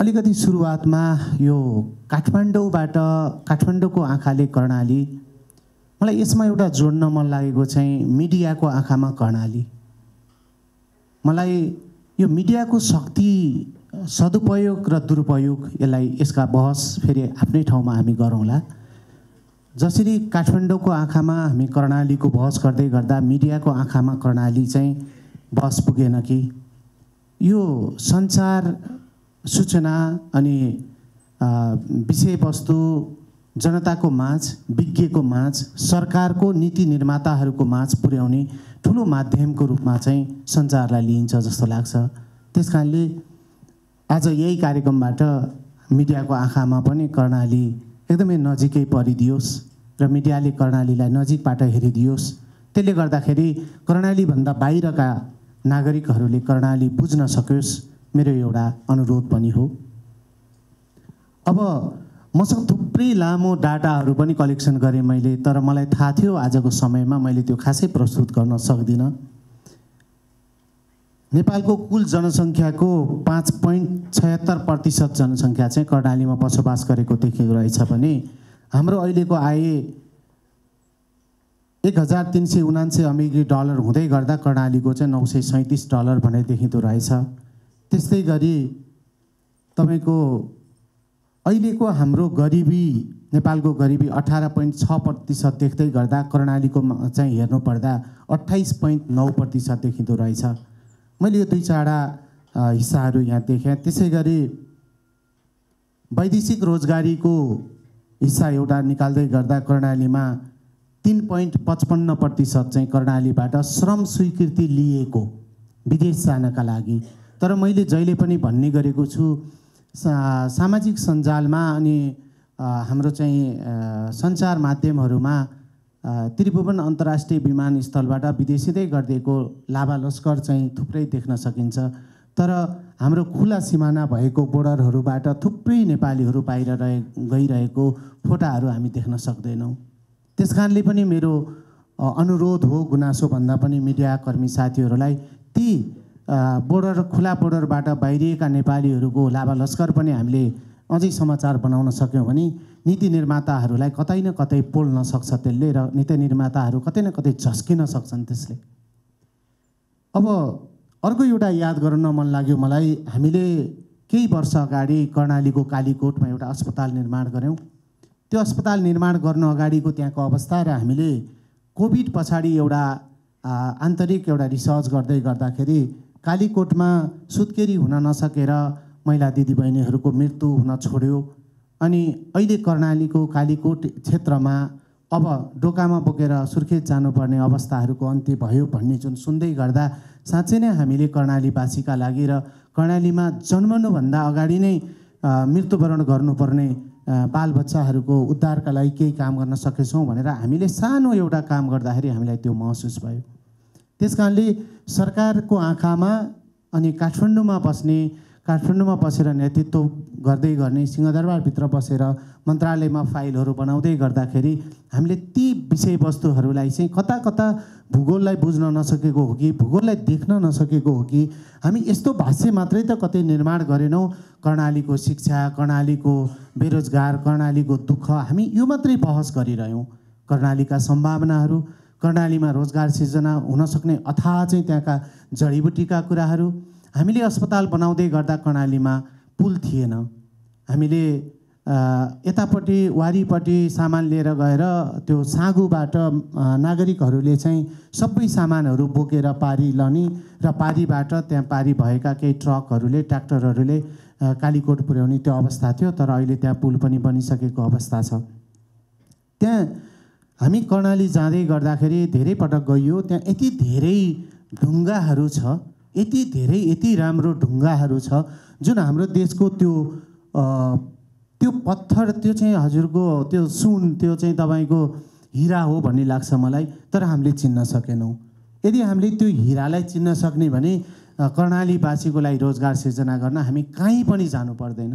अलिकति सुरुवातमा यो काठमाडौँबाट काठमाडौँको आँखाले कर्णाली मलाई यसमा एउटा जोड्न मन लागेको चाहिँ मिडियाको आँखामा कर्णाली मलाई यो मिडियाको शक्ति सदुपयोग र दुरुपयोग यसलाई यसका बहस फेरि आफ्नै ठाउँमा हामी गरौँला जसरी काठमाडौँको आँखामा हामी कर्णालीको बहस गर्दै गर्दा मिडियाको आँखामा कर्णाली चाहिँ बहस पुगेन कि यो सञ्चार सूचना अनि विषयवस्तु जनताको माझ विज्ञको माझ सरकारको नीति निर्माताहरूको माझ पुर्याउने ठुलो माध्यमको रूपमा चाहिँ सञ्चारलाई लिइन्छ जस्तो लाग्छ त्यस कारणले आज यही कार्यक्रमबाट मिडियाको आँखामा पनि कर्णाली एकदमै नजिकै परिदियोस् र मिडियाले कर्णालीलाई नजिकबाट हेरिदियोस् त्यसले गर्दाखेरि कर्णालीभन्दा बाहिरका नागरिकहरूले कर्णाली बुझ्न सकोस् मेरो एउटा अनुरोध पनि हो अब मसँग थुप्रै लामो डाटाहरू पनि कलेक्सन गरेँ मैले तर मलाई थाहा थियो आजको समयमा मैले त्यो खासै प्रस्तुत गर्न सक्दिनँ नेपालको कुल जनसङ्ख्याको पाँच पोइन्ट छयत्तर प्रतिशत जनसङ्ख्या चाहिँ कर्णालीमा बसोबास गरेको देखेको रहेछ भने हाम्रो अहिलेको आय एक हजार तिन सय उनान्से अमेरिकी डलर हुँदै गर्दा कर्णालीको चाहिँ नौ सय सैँतिस डलर भनेर देखिँदो रहेछ त्यस्तै गरी तपाईँको अहिलेको हाम्रो गरिबी नेपालको गरिबी अठार पोइन्ट छ प्रतिशत देख्दै गर्दा कर्णालीको चाहिँ हेर्नुपर्दा अठाइस पोइन्ट नौ प्रतिशत देखिँदो रहेछ मैले यो दुई चारवटा हिस्साहरू यहाँ देखेँ त्यसै गरी वैदेशिक रोजगारीको हिस्सा एउटा निकाल्दै गर्दा कर्णालीमा तिन पोइन्ट पचपन्न प्रतिशत चाहिँ कर्णालीबाट श्रम स्वीकृति लिएको विदेश जानका लागि तर मैले जहिले पनि भन्ने गरेको छु सा सामाजिक सञ्जालमा अनि हाम्रो चाहिँ सञ्चार माध्यमहरूमा त्रिभुवन अन्तर्राष्ट्रिय विमानस्थलबाट विदेशितै गरिदिएको लाभा लस्कर चाहिँ थुप्रै देख्न सकिन्छ तर हाम्रो खुला सिमाना भएको बोर्डरहरूबाट थुप्रै नेपालीहरू बाहिर रहे गइरहेको फोटाहरू हामी देख्न सक्दैनौँ त्यस कारणले पनि मेरो अनुरोध हो गुनासो भन्दा पनि मिडियाकर्मी साथीहरूलाई ती बोर्डर खुला बोर्डरबाट बाहिरिएका नेपालीहरूको लाभा लस्कर पनि हामीले अझै समाचार बनाउन सक्यौँ भने नीति निर्माताहरूलाई कतै न कतै पोल्न सक्छ त्यसले र नीति निर्माताहरू कतै न कतै झस्किन सक्छन् त्यसले अब अर्को एउटा याद गर्न मन लाग्यो मलाई हामीले केही वर्ष अगाडि कर्णालीको कालीकोटमा एउटा अस्पताल निर्माण गऱ्यौँ त्यो अस्पताल निर्माण गर्न अगाडिको त्यहाँको अवस्था र हामीले कोभिड पछाडि एउटा आन्तरिक एउटा रिसर्च गर्दै गर्दाखेरि कालीकोटमा सुत्केरी हुन नसकेर महिला दिदीबहिनीहरूको मृत्यु हुन छोड्यो अनि अहिले कर्णालीको कालीकोट क्षेत्रमा अब डोकामा बोकेर सुर्खेत जानुपर्ने अवस्थाहरूको अन्त्य भयो भन्ने जुन सुन्दै गर्दा साँच्चै नै हामीले कर्णालीवासीका लागि र कर्णालीमा जन्मनुभन्दा अगाडि नै मृत्युवरण गर्नुपर्ने बालबच्चाहरूको उद्धारका लागि केही काम गर्न सकेछौँ भनेर हामीले सानो एउटा काम गर्दाखेरि हामीलाई त्यो महसुस भयो त्यस कारणले सरकारको आँखामा अनि काठमाडौँमा बस्ने काठमाडौँमा बसेर नेतृत्व गर्दै गर्ने सिंहदरबारभित्र बसेर मन्त्रालयमा फाइलहरू बनाउँदै गर्दाखेरि हामीले ती विषयवस्तुहरूलाई चाहिँ कता कता भूगोललाई बुझ्न नसकेको हो कि भूगोललाई देख्न नसकेको हो कि हामी यस्तो भाष्य मात्रै त कतै निर्माण गरेनौँ कर्णालीको शिक्षा कर्णालीको बेरोजगार कर्णालीको दुःख हामी यो मात्रै बहस गरिरह्यौँ कर्णालीका सम्भावनाहरू कर्णालीमा रोजगार सिर्जना हुनसक्ने अथाह चाहिँ त्यहाँका जडीबुटीका कुराहरू हामीले अस्पताल बनाउँदै गर्दा कर्णालीमा पुल थिएन हामीले यतापट्टि वारिपट्टि सामान लिएर गएर त्यो साँगुबाट नागरिकहरूले चाहिँ सबै सामानहरू बोकेर पारी लनी र पारीबाट त्यहाँ पारी भएका केही ट्रकहरूले ट्र्याक्टरहरूले कालीकोट पुर्याउने त्यो अवस्था थियो तर अहिले त्यहाँ पुल पनि बनिसकेको अवस्था छ त्यहाँ हामी कर्णाली जाँदै गर्दाखेरि धेरै पटक गइयो त्यहाँ यति धेरै ढुङ्गाहरू छ यति धेरै यति राम्रो ढुङ्गाहरू छ जुन हाम्रो देशको त्यो त्यो पत्थर त्यो चाहिँ हजुरको त्यो सुन त्यो चाहिँ तपाईँको हिरा हो भन्ने लाग्छ मलाई तर हामीले चिन्न सकेनौँ यदि हामीले त्यो हिरालाई चिन्न सक्ने भने कर्णालीवासीको लागि रोजगार सिर्जना गर्न हामी कहीँ पनि जानु पर्दैन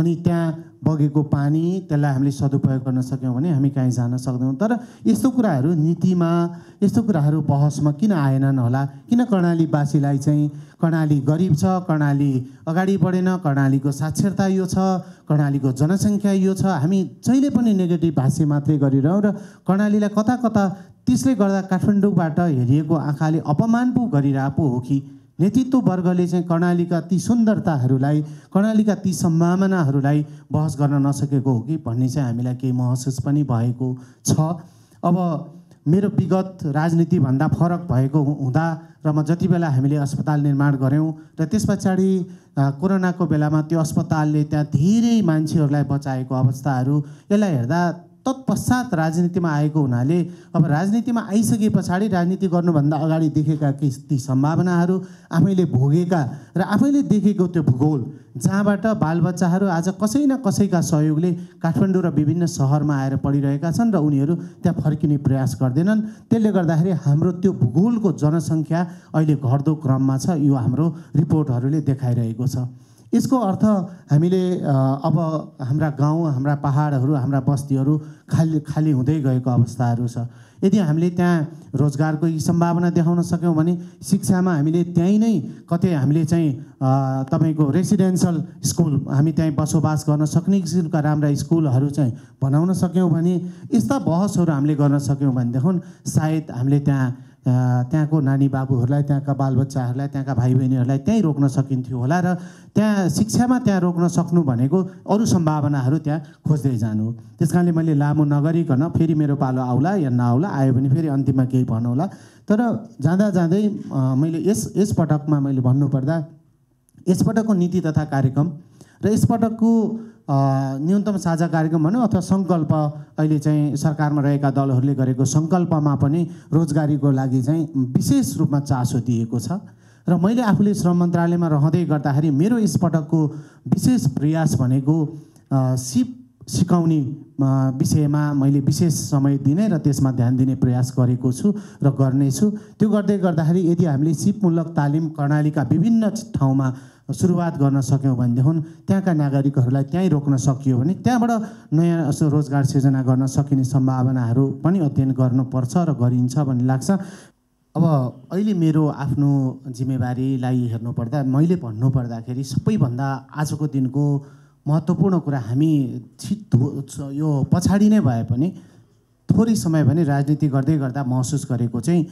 अनि त्यहाँ बगेको पानी त्यसलाई हामीले सदुपयोग गर्न सक्यौँ भने हामी कहीँ जान सक्दैनौँ तर यस्तो कुराहरू नीतिमा यस्तो कुराहरू बहसमा किन आएनन् होला किन कर्णालीवासीलाई चाहिँ कर्णाली गरिब छ कर्णाली अगाडि बढेन कर्णालीको साक्षरता यो छ कर्णालीको जनसङ्ख्या यो छ हामी जहिले पनि नेगेटिभ भाष्य मात्रै गरिरहँ र कर्णालीलाई कता कता त्यसले गर्दा काठमाडौँबाट हेरिएको आँखाले अपमान पो गरिरहेको हो कि नेतृत्ववर्गले चाहिँ कर्णालीका ती सुन्दरताहरूलाई कर्णालीका ती सम्भावनाहरूलाई बहस गर्न नसकेको हो कि भन्ने चाहिँ हामीलाई केही महसुस पनि भएको छ अब मेरो विगत राजनीतिभन्दा फरक भएको हुँदा र म जति बेला हामीले अस्पताल निर्माण गऱ्यौँ र त्यस पछाडि कोरोनाको बेलामा त्यो अस्पतालले त्यहाँ धेरै मान्छेहरूलाई बचाएको अवस्थाहरू यसलाई हेर्दा तत्पश्चात राजनीतिमा आएको हुनाले अब राजनीतिमा आइसके पछाडि राजनीति गर्नुभन्दा अगाडि देखेका ती सम्भावनाहरू आफैले भोगेका र आफैले देखेको त्यो भूगोल जहाँबाट बालबच्चाहरू आज कसै न कसैका सहयोगले काठमाडौँ र विभिन्न सहरमा आएर पढिरहेका छन् र उनीहरू त्यहाँ फर्किने प्रयास गर्दैनन् त्यसले गर्दाखेरि हाम्रो त्यो भूगोलको जनसङ्ख्या अहिले घट्दो क्रममा छ यो हाम्रो रिपोर्टहरूले देखाइरहेको छ यसको अर्थ हामीले अब हाम्रा गाउँ हाम्रा पाहाडहरू हाम्रा बस्तीहरू खाली खाली हुँदै गएको अवस्थाहरू छ यदि हामीले त्यहाँ रोजगारको सम्भावना देखाउन सक्यौँ भने शिक्षामा हामीले त्यहीँ नै कतै हामीले चाहिँ तपाईँको रेसिडेन्सियल स्कुल हामी त्यहीँ बसोबास गर्न सक्ने किसिमका राम्रा स्कुलहरू चाहिँ बनाउन सक्यौँ भने यस्ता बहसहरू हामीले गर्न सक्यौँ भनेदेखि सायद हामीले त्यहाँ त्यहाँको नानी बाबुहरूलाई त्यहाँका बालबच्चाहरूलाई त्यहाँका भाइ बहिनीहरूलाई त्यहीँ रोक्न सकिन्थ्यो होला र त्यहाँ शिक्षामा त्यहाँ रोक्न सक्नु भनेको अरू सम्भावनाहरू त्यहाँ खोज्दै जानु हो त्यस कारणले मैले लामो नगरिकन फेरि मेरो पालो आउला या नआउला आयो भने फेरि अन्तिममा केही भनौँला तर जाँदा जाँदै मैले यस यसपटकमा मैले भन्नुपर्दा यसपटकको नीति तथा कार्यक्रम र यसपटकको न्यूनतम साझा कार्यक्रम भनौँ अथवा सङ्कल्प अहिले चाहिँ सरकारमा रहेका दलहरूले गरेको सङ्कल्पमा पनि रोजगारीको लागि चाहिँ विशेष रूपमा चासो दिएको छ र मैले आफूले श्रम मन्त्रालयमा रहँदै गर्दाखेरि मेरो यसपटकको विशेष प्रयास भनेको सिप सिकाउने विषयमा मैले विशेष समय दिने र त्यसमा ध्यान दिने प्रयास गरेको छु र गर्नेछु त्यो गर्दै गर्दाखेरि यदि हामीले सिपमूलक तालिम कर्णालीका विभिन्न ठाउँमा सुरुवात गर्न सक्यौँ भनेदेखि त्यहाँका नागरिकहरूलाई त्यहीँ रोक्न सकियो भने त्यहाँबाट नयाँ रोजगार सिर्जना गर्न सकिने सम्भावनाहरू पनि अध्ययन गर्नुपर्छ र गरिन्छ भन्ने लाग्छ अब अहिले मेरो आफ्नो जिम्मेवारीलाई हेर्नुपर्दा मैले भन्नुपर्दाखेरि सबैभन्दा आजको दिनको महत्त्वपूर्ण कुरा हामी छिटो यो पछाडि नै भए पनि थोरै समय भने राजनीति गर्दै गर्दा महसुस गरेको चाहिँ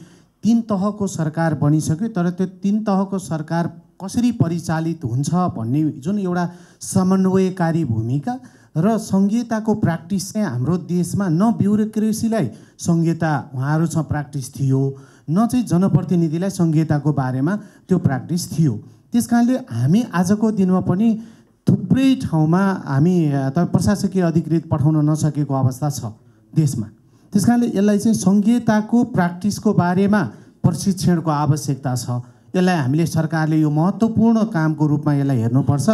तिन तहको सरकार बनिसक्यो तर त्यो तिन तहको सरकार कसरी परिचालित हुन्छ भन्ने जुन एउटा समन्वयकारी भूमिका र सङ्घीयताको प्र्याक्टिस चाहिँ हाम्रो देशमा न ब्युरोक्रेसीलाई सङ्घीयता उहाँहरूसँग प्र्याक्टिस थियो न चाहिँ जनप्रतिनिधिलाई सङ्घीयताको बारेमा त्यो प्र्याक्टिस थियो त्यस कारणले हामी आजको दिनमा पनि थुप्रै ठाउँमा हामी त प्रशासकीय अधिकृत पठाउन नसकेको अवस्था छ देशमा त्यस कारणले यसलाई चाहिँ सङ्घीयताको प्र्याक्टिसको बारेमा प्रशिक्षणको आवश्यकता छ यसलाई हामीले सरकारले यो महत्त्वपूर्ण कामको रूपमा यसलाई हेर्नुपर्छ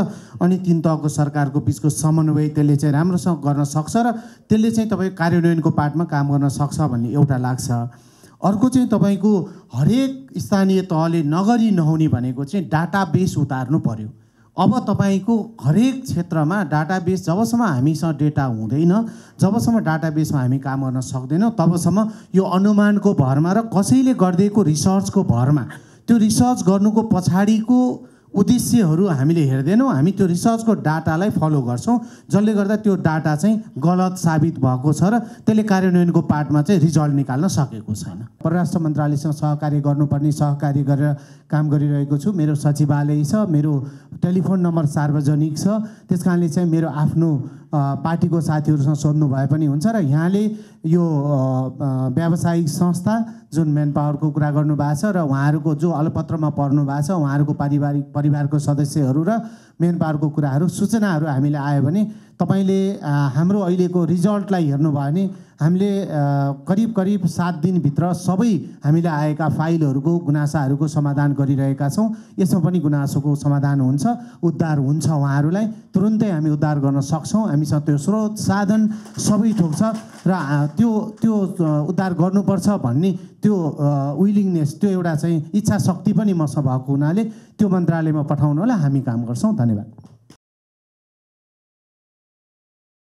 अनि तिन तहको सरकारको बिचको समन्वय त्यसले चाहिँ राम्रोसँग गर्न सक्छ र त्यसले चाहिँ तपाईँको कार्यान्वयनको पार्टमा काम गर्न सक्छ भन्ने एउटा लाग्छ अर्को चाहिँ तपाईँको हरेक स्थानीय तहले नगरी नहुने भनेको चाहिँ डाटा बेस उतार्नु पऱ्यो अब तपाईँको हरेक क्षेत्रमा डाटाबेस जबसम्म हामीसँग डेटा हुँदैन जबसम्म डाटाबेसमा हामी काम गर्न सक्दैनौँ तबसम्म यो अनुमानको भरमा र कसैले गरिदिएको रिसर्चको भरमा त्यो रिसर्च गर्नुको पछाडिको उद्देश्यहरू हामीले हेर्दैनौँ हामी त्यो रिसर्चको डाटालाई फलो गर्छौँ जसले गर्दा त्यो डाटा चाहिँ गलत साबित भएको छ र त्यसले कार्यान्वयनको पार्टमा चाहिँ रिजल्ट निकाल्न सकेको छैन परराष्ट्र मन्त्रालयसँग सहकार्य गर्नुपर्ने सहकार्य गरेर काम गरिरहेको छु मेरो सचिवालय छ मेरो टेलिफोन नम्बर सार्वजनिक छ त्यस कारणले चाहिँ मेरो आफ्नो पार्टीको साथीहरूसँग सोध्नु भए पनि हुन्छ र यहाँले यो व्यावसायिक संस्था जुन म्यान पावरको कुरा गर्नुभएको छ र उहाँहरूको जो अलपत्रमा पर्नु भएको छ उहाँहरूको पारिवारिक परिवारको सदस्यहरू र म्यान पावरको कुराहरू सूचनाहरू हामीलाई आयो भने तपाईँले हाम्रो अहिलेको रिजल्टलाई हेर्नुभयो भने हामीले करिब करिब सात दिनभित्र सबै हामीले आएका फाइलहरूको गुनासाहरूको समाधान गरिरहेका छौँ यसमा पनि गुनासोको समाधान हुन्छ उद्धार हुन्छ उहाँहरूलाई तुरुन्तै हामी उद्धार गर्न सक्छौँ हामीसँग त्यो स्रोत साधन सबै थोक छ र त्यो त्यो उद्धार गर्नुपर्छ भन्ने त्यो विलिङनेस त्यो एउटा चाहिँ इच्छा शक्ति पनि मसँग भएको हुनाले त्यो मन्त्रालयमा पठाउनु होला हामी काम गर्छौँ धन्यवाद